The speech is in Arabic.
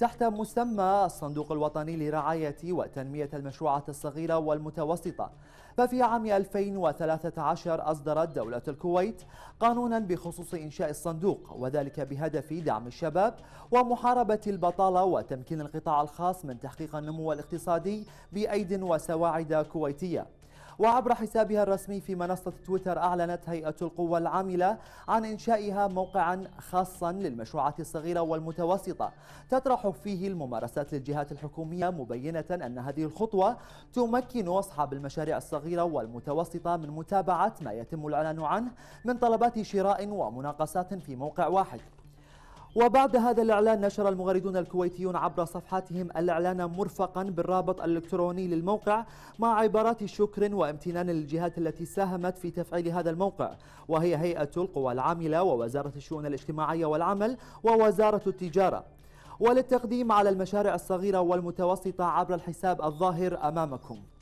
تحت مسمى الصندوق الوطني لرعاية وتنمية المشروعات الصغيرة والمتوسطة ففي عام 2013 أصدرت دولة الكويت قانونا بخصوص إنشاء الصندوق وذلك بهدف دعم الشباب ومحاربة البطالة وتمكين القطاع الخاص من تحقيق النمو الاقتصادي بأيد وسواعد كويتية وعبر حسابها الرسمي في منصة تويتر أعلنت هيئة القوى العاملة عن إنشائها موقعا خاصا للمشروعات الصغيرة والمتوسطة تطرح فيه الممارسات للجهات الحكومية مبينة أن هذه الخطوة تمكن أصحاب المشاريع الصغيرة والمتوسطة من متابعة ما يتم الإعلان عنه من طلبات شراء ومناقصات في موقع واحد وبعد هذا الإعلان نشر المغردون الكويتيون عبر صفحاتهم الإعلان مرفقا بالرابط الإلكتروني للموقع مع عبارات شكر وامتنان للجهات التي ساهمت في تفعيل هذا الموقع وهي هيئة القوى العاملة ووزارة الشؤون الاجتماعية والعمل ووزارة التجارة وللتقديم على المشاريع الصغيرة والمتوسطة عبر الحساب الظاهر أمامكم